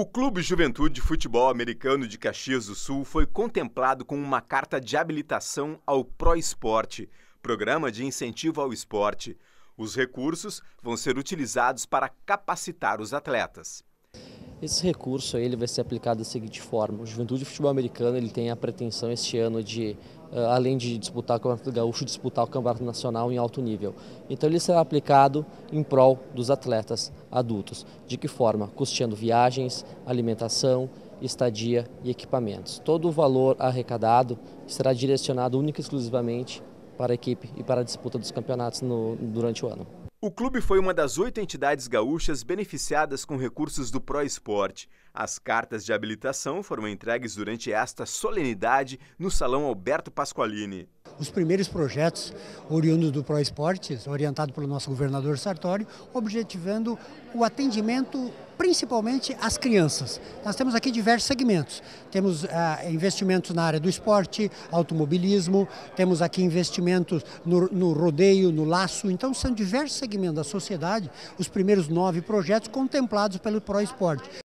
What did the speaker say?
O Clube Juventude Futebol Americano de Caxias do Sul foi contemplado com uma carta de habilitação ao Pro Esporte, programa de incentivo ao esporte. Os recursos vão ser utilizados para capacitar os atletas. Esse recurso ele vai ser aplicado da seguinte forma: o Juventude Futebol Americano ele tem a pretensão este ano de, eh, além de disputar o Campeonato Gaúcho, disputar o Campeonato Nacional em alto nível. Então ele será aplicado em prol dos atletas adultos. De que forma? Custeando viagens, alimentação, estadia e equipamentos. Todo o valor arrecadado será direcionado única e exclusivamente para a equipe e para a disputa dos campeonatos no, durante o ano. O clube foi uma das oito entidades gaúchas beneficiadas com recursos do ProEsporte. As cartas de habilitação foram entregues durante esta solenidade no Salão Alberto Pasqualini os primeiros projetos oriundos do ProEsportes, orientado pelo nosso governador Sartório, objetivando o atendimento principalmente as crianças. Nós temos aqui diversos segmentos. Temos ah, investimentos na área do esporte, automobilismo, temos aqui investimentos no, no, rodeio, no laço. Então, são diversos segmentos da sociedade, os primeiros nove projetos contemplados pelo ProEsporte.